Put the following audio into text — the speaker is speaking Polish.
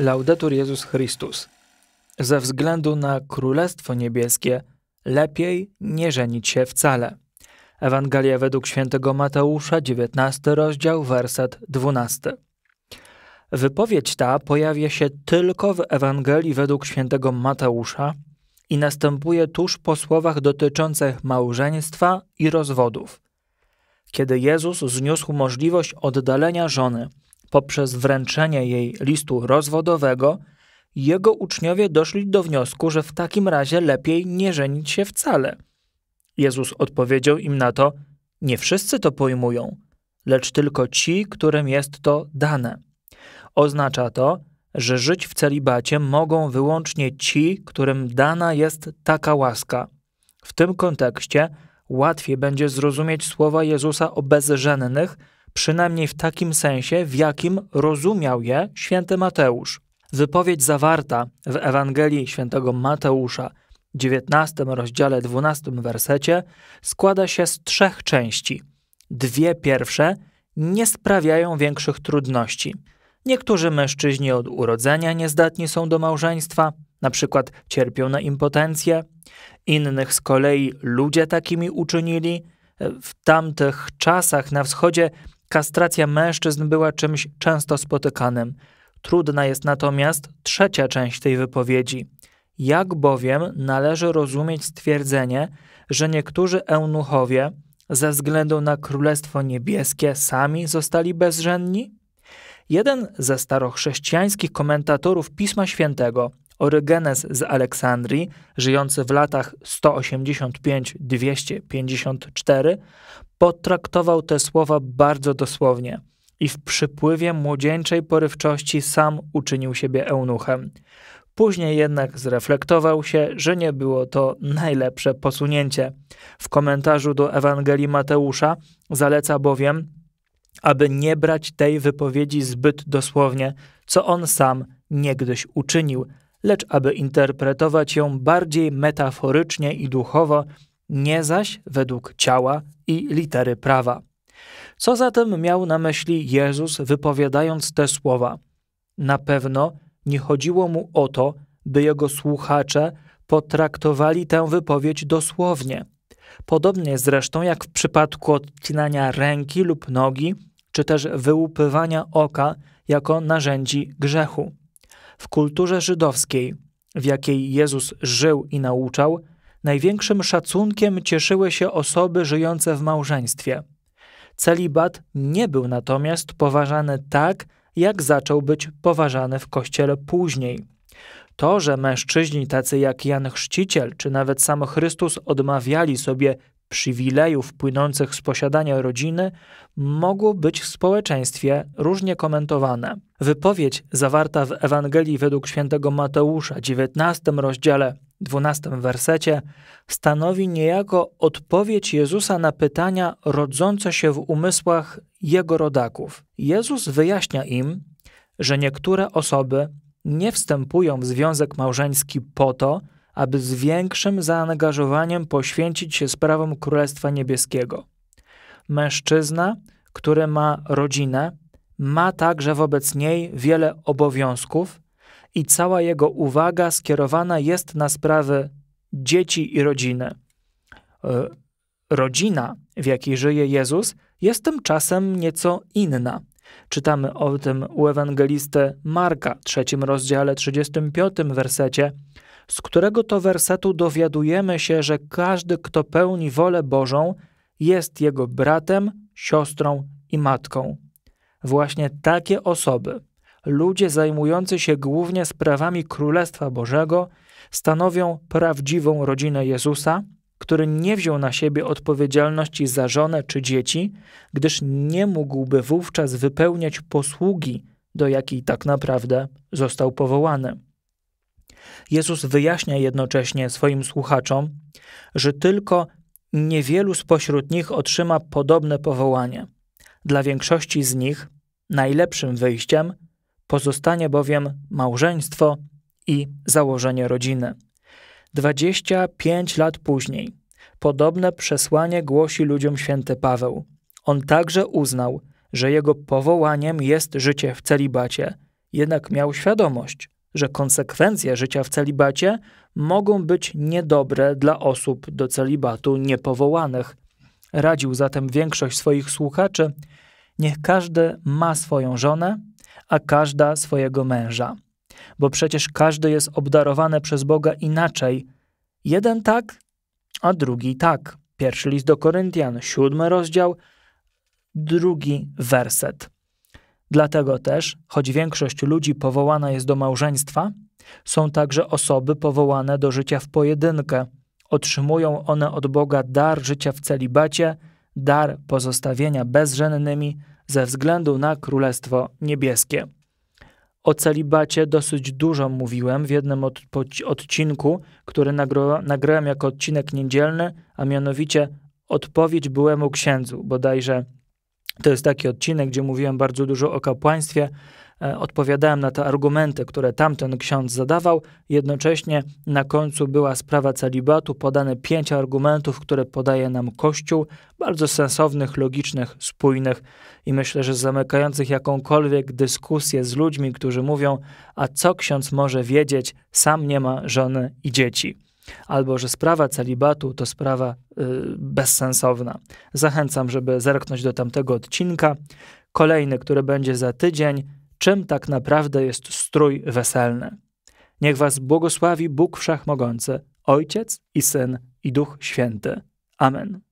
Laudetur Jezus Chrystus. Ze względu na Królestwo Niebieskie lepiej nie żenić się wcale. Ewangelia według świętego Mateusza, 19 rozdział, werset 12. Wypowiedź ta pojawia się tylko w Ewangelii według świętego Mateusza i następuje tuż po słowach dotyczących małżeństwa i rozwodów. Kiedy Jezus zniósł możliwość oddalenia żony – poprzez wręczenie jej listu rozwodowego, jego uczniowie doszli do wniosku, że w takim razie lepiej nie żenić się wcale. Jezus odpowiedział im na to: Nie wszyscy to pojmują, lecz tylko ci, którym jest to dane. Oznacza to, że żyć w celibacie mogą wyłącznie ci, którym dana jest taka łaska. W tym kontekście łatwiej będzie zrozumieć słowa Jezusa o bezżennych, przynajmniej w takim sensie, w jakim rozumiał je święty Mateusz. Wypowiedź zawarta w Ewangelii świętego Mateusza, 19 rozdziale 12 wersecie, składa się z trzech części. Dwie pierwsze nie sprawiają większych trudności. Niektórzy mężczyźni od urodzenia niezdatni są do małżeństwa, na przykład cierpią na impotencję, innych z kolei ludzie takimi uczynili. W tamtych czasach na wschodzie Kastracja mężczyzn była czymś często spotykanym. Trudna jest natomiast trzecia część tej wypowiedzi. Jak bowiem należy rozumieć stwierdzenie, że niektórzy eunuchowie ze względu na Królestwo Niebieskie sami zostali bezrzędni? Jeden ze starochrześcijańskich komentatorów Pisma Świętego, Orygenes z Aleksandrii, żyjący w latach 185-254, potraktował te słowa bardzo dosłownie i w przypływie młodzieńczej porywczości sam uczynił siebie eunuchem. Później jednak zreflektował się, że nie było to najlepsze posunięcie. W komentarzu do Ewangelii Mateusza zaleca bowiem, aby nie brać tej wypowiedzi zbyt dosłownie, co on sam niegdyś uczynił, lecz aby interpretować ją bardziej metaforycznie i duchowo, nie zaś według ciała i litery prawa. Co zatem miał na myśli Jezus, wypowiadając te słowa? Na pewno nie chodziło mu o to, by jego słuchacze potraktowali tę wypowiedź dosłownie. Podobnie zresztą jak w przypadku odcinania ręki lub nogi, czy też wyłupywania oka jako narzędzi grzechu. W kulturze żydowskiej, w jakiej Jezus żył i nauczał, największym szacunkiem cieszyły się osoby żyjące w małżeństwie. Celibat nie był natomiast poważany tak, jak zaczął być poważany w kościele później. To, że mężczyźni tacy jak Jan Chrzciciel czy nawet sam Chrystus odmawiali sobie przywilejów płynących z posiadania rodziny mogło być w społeczeństwie różnie komentowane. Wypowiedź zawarta w Ewangelii według świętego Mateusza, 19 rozdziale, 12 wersecie, stanowi niejako odpowiedź Jezusa na pytania rodzące się w umysłach jego rodaków. Jezus wyjaśnia im, że niektóre osoby nie wstępują w związek małżeński po to, aby z większym zaangażowaniem poświęcić się sprawom Królestwa Niebieskiego. Mężczyzna, który ma rodzinę, ma także wobec niej wiele obowiązków i cała jego uwaga skierowana jest na sprawy dzieci i rodziny. E, rodzina, w jakiej żyje Jezus, jest tymczasem nieco inna. Czytamy o tym u ewangelisty Marka, trzecim rozdziale, 35 wersecie, z którego to wersetu dowiadujemy się, że każdy, kto pełni wolę Bożą, jest jego bratem, siostrą i matką. Właśnie takie osoby, ludzie zajmujący się głównie sprawami Królestwa Bożego, stanowią prawdziwą rodzinę Jezusa, który nie wziął na siebie odpowiedzialności za żonę czy dzieci, gdyż nie mógłby wówczas wypełniać posługi, do jakiej tak naprawdę został powołany. Jezus wyjaśnia jednocześnie swoim słuchaczom, że tylko niewielu spośród nich otrzyma podobne powołanie. Dla większości z nich najlepszym wyjściem pozostanie bowiem małżeństwo i założenie rodziny. 25 lat później podobne przesłanie głosi ludziom święty Paweł. On także uznał, że jego powołaniem jest życie w celibacie, jednak miał świadomość, że konsekwencje życia w celibacie mogą być niedobre dla osób do celibatu niepowołanych. Radził zatem większość swoich słuchaczy, niech każdy ma swoją żonę, a każda swojego męża. Bo przecież każdy jest obdarowany przez Boga inaczej. Jeden tak, a drugi tak. Pierwszy list do Koryntian, siódmy rozdział, drugi werset. Dlatego też, choć większość ludzi powołana jest do małżeństwa, są także osoby powołane do życia w pojedynkę. Otrzymują one od Boga dar życia w celibacie, dar pozostawienia bezżennymi ze względu na Królestwo Niebieskie. O celibacie dosyć dużo mówiłem w jednym od, odcinku, który nagrałem jako odcinek niedzielny, a mianowicie Odpowiedź byłemu księdzu, bodajże to jest taki odcinek, gdzie mówiłem bardzo dużo o kapłaństwie. E, odpowiadałem na te argumenty, które tamten ksiądz zadawał. Jednocześnie na końcu była sprawa celibatu, podane pięć argumentów, które podaje nam Kościół, bardzo sensownych, logicznych, spójnych i myślę, że zamykających jakąkolwiek dyskusję z ludźmi, którzy mówią: A co ksiądz może wiedzieć, sam nie ma żony i dzieci albo że sprawa celibatu to sprawa y, bezsensowna. Zachęcam, żeby zerknąć do tamtego odcinka. Kolejny, który będzie za tydzień, czym tak naprawdę jest strój weselny. Niech Was błogosławi Bóg Wszechmogący, Ojciec i Syn i Duch Święty. Amen.